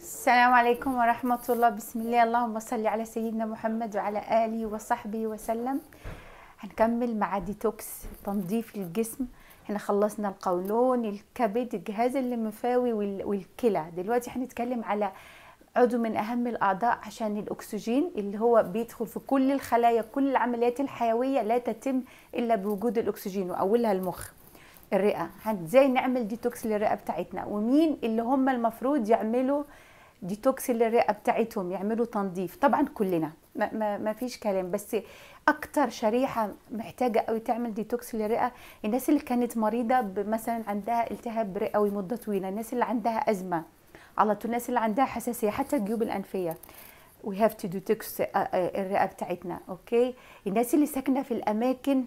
السلام عليكم ورحمة الله بسم الله اللهم صل على سيدنا محمد وعلى آله وصحبه وسلم هنكمل مع ديتوكس تنظيف الجسم احنا خلصنا القولون الكبد الجهاز الليمفاوي والكلى دلوقتي هنتكلم على عضو من اهم الاعضاء عشان الاكسجين اللي هو بيدخل في كل الخلايا كل العمليات الحيويه لا تتم الا بوجود الاكسجين واولها المخ الرئه ازاي نعمل ديتوكس للرئه بتاعتنا ومين اللي هم المفروض يعملوا ديتوكس للرئه بتاعتهم يعملوا تنظيف طبعا كلنا ما, ما, ما فيش كلام بس اكتر شريحه محتاجه قوي تعمل ديتوكس للرئه الناس اللي كانت مريضه مثلا عندها التهاب رئوي مده طويله الناس اللي عندها ازمه على طول الناس اللي عندها حساسيه حتى الجيوب الانفيه وي هاف تو ديتوكس الرئه بتاعتنا اوكي الناس اللي ساكنه في الاماكن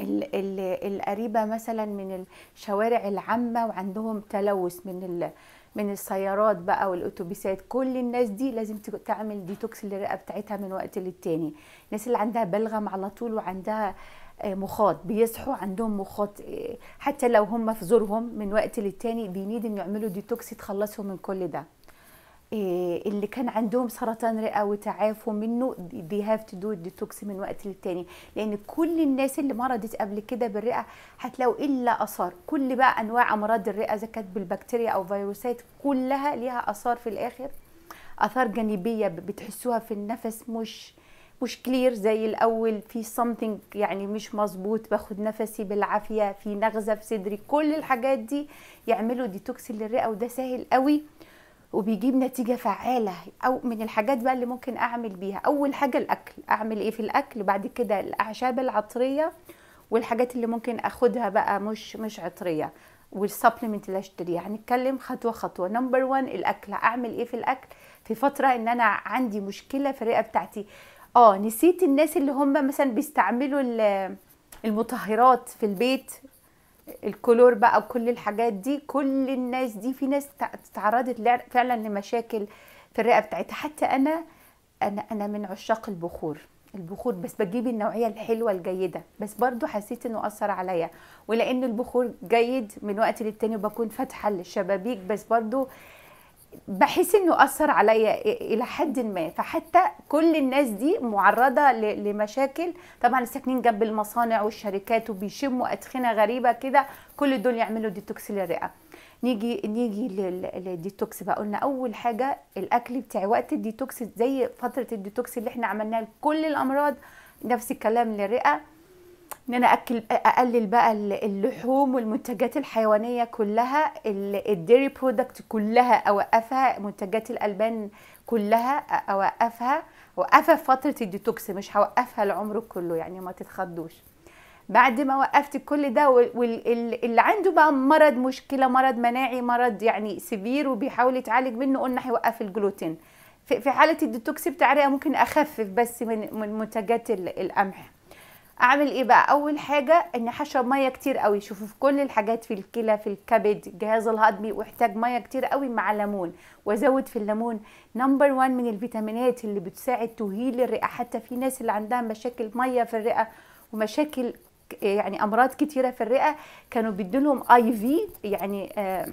القريبه مثلا من الشوارع العامه وعندهم تلوث من من السيارات بقى والاتوبيسات كل الناس دي لازم تعمل ديتوكس للرئه بتاعتها من وقت للتاني الناس اللي عندها بلغم على طول وعندها آه، مخاط بيصحوا عندهم مخاط آه، حتى لو هم في زورهم من وقت للتاني بينيد ان يعملوا ديتوكس يتخلصوا من كل ده إيه، اللي كان عندهم سرطان رئه وتعافوا منه دي هاف تو دو ديتوكس من وقت للتاني لان كل الناس اللي مرضت قبل كده بالرئه هتلاقوا الا اثار كل بقى انواع امراض الرئه اذا كانت بالبكتيريا او فيروسات كلها ليها اثار في الاخر اثار جانبيه بتحسوها في النفس مش مش كلير زي الاول في something يعني مش مظبوط باخد نفسي بالعافيه في نغزه في صدري كل الحاجات دي يعملوا ديتوكس للرئه وده سهل قوي وبيجيب نتيجه فعاله او من الحاجات بقى اللي ممكن اعمل بيها اول حاجه الاكل اعمل ايه في الاكل بعد كده الاعشاب العطريه والحاجات اللي ممكن اخدها بقى مش مش عطريه والسبلمنت اللي اشتريها هنتكلم خطوه خطوه نمبر 1 الاكل اعمل ايه في الاكل في فتره ان انا عندي مشكله في الرئه بتاعتي اه نسيت الناس اللي هم مثلا بيستعملوا المطهرات في البيت الكلور بقى وكل الحاجات دي كل الناس دي في ناس تعرضت فعلا لمشاكل في الرئه بتاعتها حتى انا انا انا من عشاق البخور البخور بس بجيب النوعيه الحلوه الجيده بس برضو حسيت انه اثر عليا ولان البخور جيد من وقت للتاني بكون فاتحه الشبابيك بس برضو بحس انه اثر عليا الى حد ما فحتى كل الناس دي معرضه لمشاكل طبعا ساكنين جنب المصانع والشركات وبيشموا ادخنه غريبه كده كل دول يعملوا ديتوكس للرئه نيجي نيجي للديتوكس بقى قلنا اول حاجه الاكل بتاعي وقت الديتوكس زي فتره الديتوكس اللي احنا عملناها لكل الامراض نفس الكلام للرئه ان انا اكل اقلل بقى اللحوم والمنتجات الحيوانيه كلها الديري برودكت كلها اوقفها منتجات الالبان كلها اوقفها اوقفها في فتره الديتوكس مش هوقفها العمر كله يعني ما تتخضوش بعد ما وقفت كل ده واللي عنده بقى مرض مشكله مرض مناعي مرض يعني سبير وبيحاول يتعالج منه قلنا هيوقف الجلوتين في حاله الديتوكس بتاع ممكن اخفف بس من منتجات القمح اعمل ايه بقى اول حاجه اني هشرب ميه كتير قوي شوفوا في كل الحاجات في الكلى في الكبد الجهاز الهضمي واحتاج ميه كتير قوي مع ليمون وازود في الليمون نمبر 1 من الفيتامينات اللي بتساعد تهيل الرئه حتى في ناس اللي عندها مشاكل ميه في الرئه ومشاكل يعني امراض كتيره في الرئه كانوا بيدولهم اي في يعني آه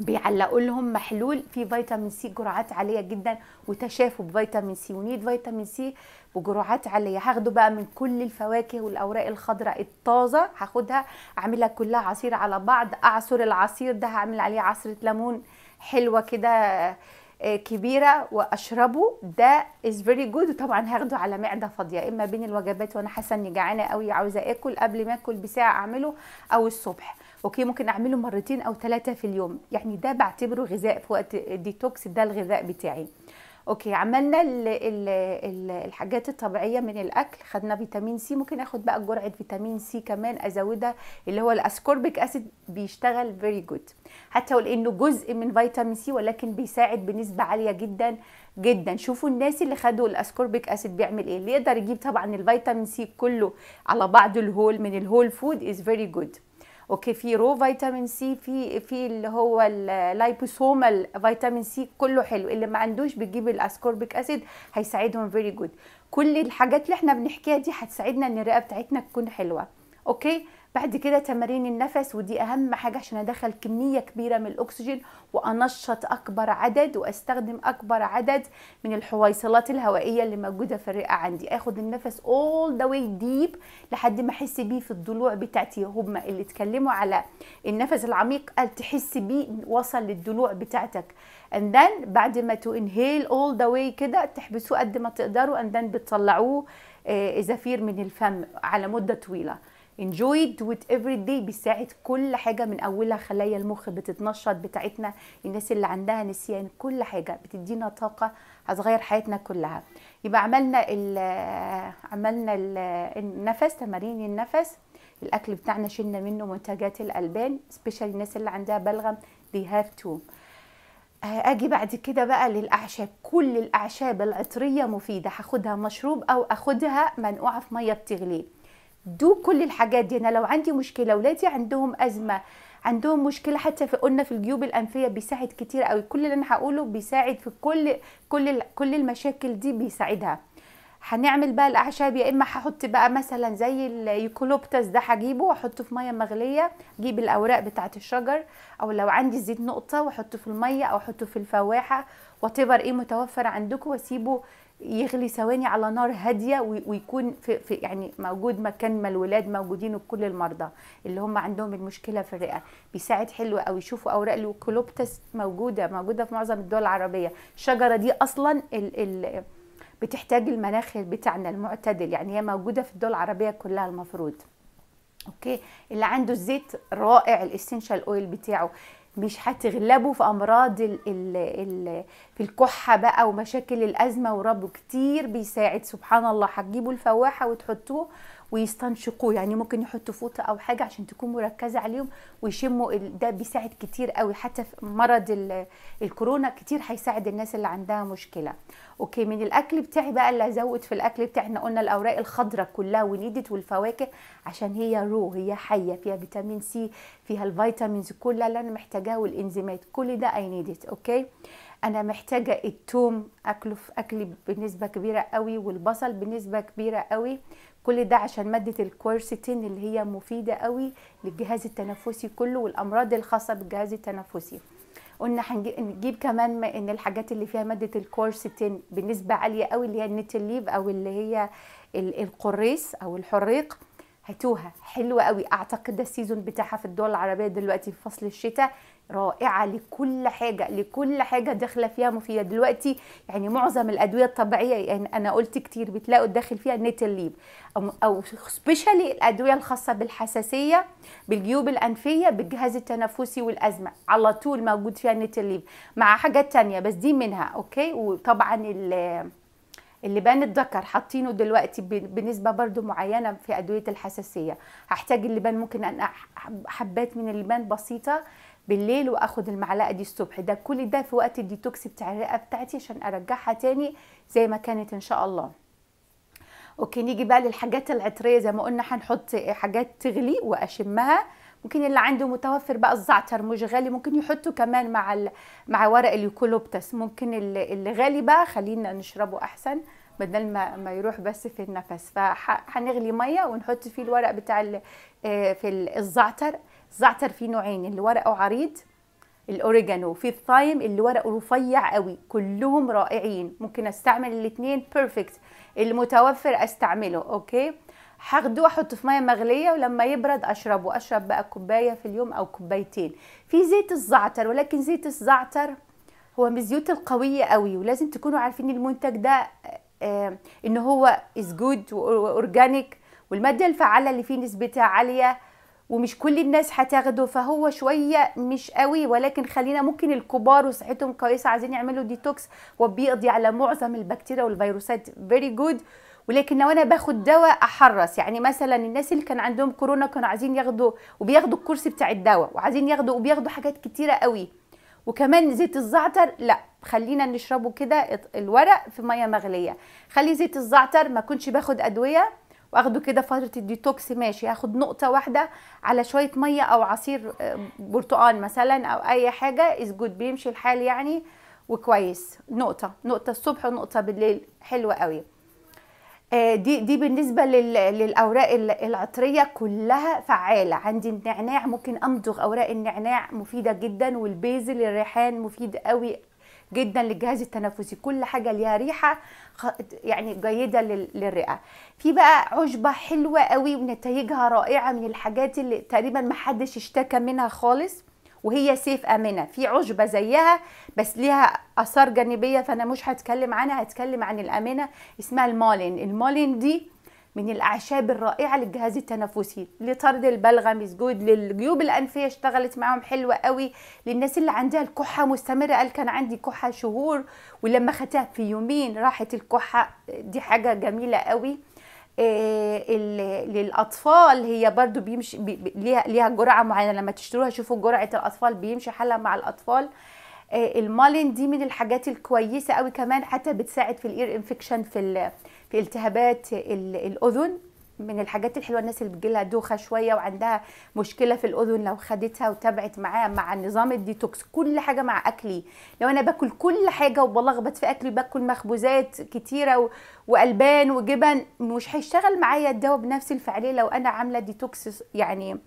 بيعلقوا لهم محلول فيه فيتامين سي جرعات عاليه جدا وتشافوا بفيتامين سي ونيد فيتامين سي بجرعات عاليه هاخده بقى من كل الفواكه والاوراق الخضراء الطازه هاخدها اعملها كلها عصير على بعض اعصر العصير ده هعمل عليه عصره ليمون حلوه كده آه، كبيره واشربه ده از فيري جود وطبعا هاخده على معده فاضيه اما بين الوجبات وانا حاسه اني جعانه قوي عاوزه اكل قبل ما اكل بساعه اعمله او الصبح اوكي ممكن اعمله مرتين او ثلاثه في اليوم يعني ده بعتبره غذاء في وقت الديتوكس ده الغذاء بتاعي اوكي عملنا الـ الـ الـ الحاجات الطبيعيه من الاكل خدنا فيتامين سي ممكن اخد بقى جرعه فيتامين سي كمان ازودها اللي هو الاسكوربيك اسيد بيشتغل فيري جود حتى اقول انه جزء من فيتامين سي ولكن بيساعد بنسبه عاليه جدا جدا شوفوا الناس اللي خدوا الاسكوربيك اسيد بيعمل ايه اللي يقدر يجيب طبعا الفيتامين سي كله على بعض الهول من الهول فود از فيري جود اوكي في رو فيتامين سي في في اللي هو اللايبوسومال فيتامين سي كله حلو اللي ما عندوش بتجيب الاسكوربيك اسيد هيساعدهم فيري جود كل الحاجات اللي احنا بنحكيها دي هتساعدنا ان الرئه بتاعتنا تكون حلوه اوكي بعد كده تمارين النفس ودي اهم حاجه عشان ادخل كميه كبيره من الاكسجين وانشط اكبر عدد واستخدم اكبر عدد من الحويصلات الهوائيه اللي موجوده في الرئه عندي اخد النفس all the way deep لحد ما احس بيه في الضلوع بتاعتي هما اللي اتكلموا على النفس العميق قال تحس بيه وصل للضلوع بتاعتك and then بعد ما تو inhale all the way كده تحبسوه قد ما تقدروا and then بتطلعوه آه، زفير من الفم على مده طويله انجويد وات افري داي بيساعد كل حاجه من اولها خلايا المخ بتتنشط بتاعتنا الناس اللي عندها نسيان كل حاجه بتدينا طاقه هتغير حياتنا كلها يبقى عملنا الـ عملنا الـ النفس تمارين النفس الاكل بتاعنا شلنا منه منتجات الالبان سبيشال الناس اللي عندها بلغم دي هاف تو اجي بعد كده بقى للاعشاب كل الاعشاب العطريه مفيده هاخدها مشروب او اخدها منقوعه في ميه بتغليه دو كل الحاجات دي انا لو عندي مشكله ولادي عندهم ازمه عندهم مشكله حتى في قلنا في الجيوب الانفيه بيساعد كتير قوي كل اللي انا هقوله بيساعد في كل كل كل المشاكل دي بيساعدها هنعمل بقى الاعشاب يا اما هحط بقى مثلا زي اليوكلوبتاس ده هجيبه واحطه في ميه مغليه اجيب الاوراق بتاعه الشجر او لو عندي زيت نقطه واحطه في الميه او احطه في الفواحه وتبر ايه متوفر عندكم واسيبه يغلي ثواني على نار هاديه ويكون في, في يعني موجود مكان ما الولاد موجودين وكل المرضى اللي هم عندهم المشكله في الرئه بيساعد حلو قوي يشوفوا اوراق الكلوبتس موجوده موجوده في معظم الدول العربيه الشجره دي اصلا ال ال بتحتاج المناخ بتاعنا المعتدل يعني هي موجوده في الدول العربيه كلها المفروض اوكي اللي عنده الزيت رائع الاسينشال اويل بتاعه مش هتغلبوا في امراض الـ الـ الـ في الكحه بقى ومشاكل الازمه وربه كتير بيساعد سبحان الله هتجيبوا الفواحه وتحطوه ويستنشقوا يعني ممكن يحطوا فوطه او حاجه عشان تكون مركزه عليهم ويشموا ده بيساعد كتير قوي حتى في مرض الكورونا كتير هيساعد الناس اللي عندها مشكله اوكي من الاكل بتاعي بقى اللي هزود في الاكل بتاعي احنا قلنا الاوراق الخضراء كلها ونيدت والفواكه عشان هي رو هي حيه فيها فيتامين سي فيها الفيتامينز كلها اللي انا محتاجاها والانزيمات كل ده اي نيدت اوكي انا محتاجه التوم اكله في اكلي بنسبه كبيره قوي والبصل بنسبه كبيره قوي كل ده عشان ماده الكورسيتين اللي هي مفيده قوي للجهاز التنفسي كله والامراض الخاصه بالجهاز التنفسي قلنا هنجيب كمان ان الحاجات اللي فيها ماده الكورسيتين بنسبه عاليه قوي اللي هي النتليف او اللي هي القريص او الحريق هاتوها حلوه قوي اعتقد ده السيزون بتاعها في الدول العربيه دلوقتي في فصل الشتاء رائعه لكل حاجه لكل حاجه داخله فيها مفيده دلوقتي يعني معظم الادويه الطبيعيه يعني انا قلت كتير بتلاقوا داخل فيها نيتل ليب او او سبيشالي الادويه الخاصه بالحساسيه بالجيوب الانفيه بالجهاز التنفسي والازمه على طول موجود فيها نيتل ليب مع حاجات تانية بس دي منها اوكي وطبعا اللي بان الذكر حاطينه دلوقتي بنسبه برضو معينه في ادويه الحساسيه هحتاج اللبان ممكن ان حبات من اللبان بسيطه بالليل واخد المعلقه دي الصبح ده كل ده في وقت الديتوكس بتاع الرئه بتاعتي عشان ارجعها تاني زي ما كانت ان شاء الله اوكي نيجي بقى للحاجات العطريه زي ما قلنا هنحط حاجات تغلي واشمها ممكن اللي عنده متوفر بقى الزعتر مش غالي ممكن يحطه كمان مع ال... مع ورق اليوكولوبتس ممكن اللي غالي بقى خلينا نشربه احسن بدل ما ما يروح بس في النفس فهنغلي ميه ونحط فيه الورق بتاع آه، في الزعتر الزعتر فيه نوعين اللي ورقه عريض الاوريجانو في الثايم اللي ورقه رفيع قوي كلهم رائعين ممكن استعمل الاثنين بيرفكت المتوفر استعمله اوكي هاخده احطه في ميه مغليه ولما يبرد اشربه اشرب بقى كوبايه في اليوم او كوبايتين في زيت الزعتر ولكن زيت الزعتر هو من الزيوت القويه قوي ولازم تكونوا عارفين المنتج ده آه ان هو از جود اورجانيك والماده الفعاله اللي فيه نسبتها عاليه ومش كل الناس هتاخده فهو شويه مش قوي ولكن خلينا ممكن الكبار وصحتهم كويسه عايزين يعملوا ديتوكس وبيقضي على معظم البكتيريا والفيروسات فيري جود ولكن لو انا باخد دواء احرص يعني مثلا الناس اللي كان عندهم كورونا كانوا عايزين ياخدوا وبياخدوا الكرسي بتاع الدواء وعايزين ياخدوا وبياخدوا حاجات كتيره قوي وكمان زيت الزعتر لا خلينا نشربه كده الورق في ميه مغليه خلي زيت الزعتر ما كنتش باخد ادويه واخده كده فتره الديتوكس ماشي هاخد نقطه واحده على شويه ميه او عصير آه، برتقال مثلا او اي حاجه از جود بيمشي الحال يعني وكويس نقطه نقطه الصبح ونقطه بالليل حلوه قوي آه، دي دي بالنسبه للاوراق العطريه كلها فعاله عندي النعناع ممكن امضغ اوراق النعناع مفيده جدا والبيزل الريحان مفيد قوي جدا للجهاز التنفسي كل حاجه ليها ريحه يعني جيده للرئه في بقى عشبه حلوه قوي ونتائجها رائعه من الحاجات اللي تقريبا ما حدش اشتكى منها خالص وهي سيف امنه في عشبه زيها بس ليها اثار جانبيه فانا مش هتكلم عنها هتكلم عن الامنه اسمها المالين المالين دي من الأعشاب الرائعة للجهاز التنفسي لطرد البلغم جود للجيوب الأنفية اشتغلت معاهم حلوة قوي للناس اللي عندها الكحة مستمرة قال كان عندي كحة شهور ولما خدتها في يومين راحت الكحة دي حاجة جميلة قوي آه، للاطفال هي برضو بيمشي بي ليها ليها جرعه معينه لما تشتروها شوفوا جرعه الاطفال بيمشي حالها مع الاطفال آه، المالين دي من الحاجات الكويسه قوي كمان حتى بتساعد في الاير انفكشن في في التهابات الاذن من الحاجات الحلوه الناس اللي بتجيلها دوخه شويه وعندها مشكله في الاذن لو خدتها وتابعت معاها مع نظام الديتوكس كل حاجه مع اكلي لو انا باكل كل حاجه وبلخبط في اكلي باكل مخبوزات كتيره و... والبان وجبن مش هيشتغل معايا الدواء بنفس الفعاليه لو انا عامله ديتوكس يعني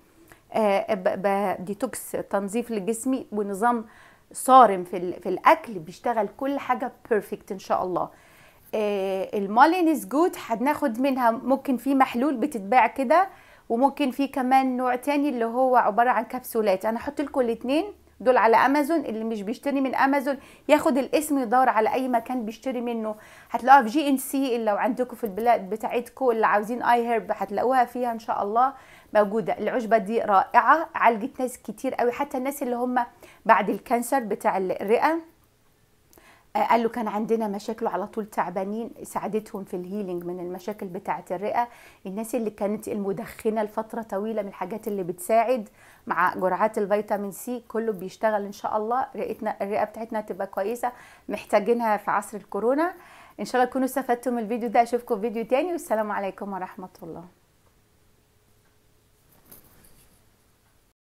آه ديتوكس تنظيف لجسمي ونظام صارم في, ال... في الاكل بيشتغل كل حاجه بيرفكت ان شاء الله از جود هناخد منها ممكن في محلول بتتباع كده وممكن في كمان نوع تاني اللي هو عباره عن كبسولات انا احط لكم الاثنين دول على امازون اللي مش بيشتري من امازون ياخد الاسم يدور على اي مكان بيشتري منه هتلاقوها في جي ان سي اللي لو عندكم في البلاد بتاعتكم اللي عاوزين اي هيرب هتلاقوها فيها ان شاء الله موجوده العشبه دي رائعه عالجت ناس كتير قوي حتى الناس اللي هم بعد الكانسر بتاع الرئه آه، قال له كان عندنا مشاكل على طول تعبانين ساعدتهم في الهيلينج من المشاكل بتاعه الرئه الناس اللي كانت المدخنه لفتره طويله من الحاجات اللي بتساعد مع جرعات الفيتامين سي كله بيشتغل ان شاء الله رئتنا الرئه بتاعتنا تبقى كويسه محتاجينها في عصر الكورونا ان شاء الله تكونوا استفدتم من الفيديو ده اشوفكم في فيديو تاني والسلام عليكم ورحمه الله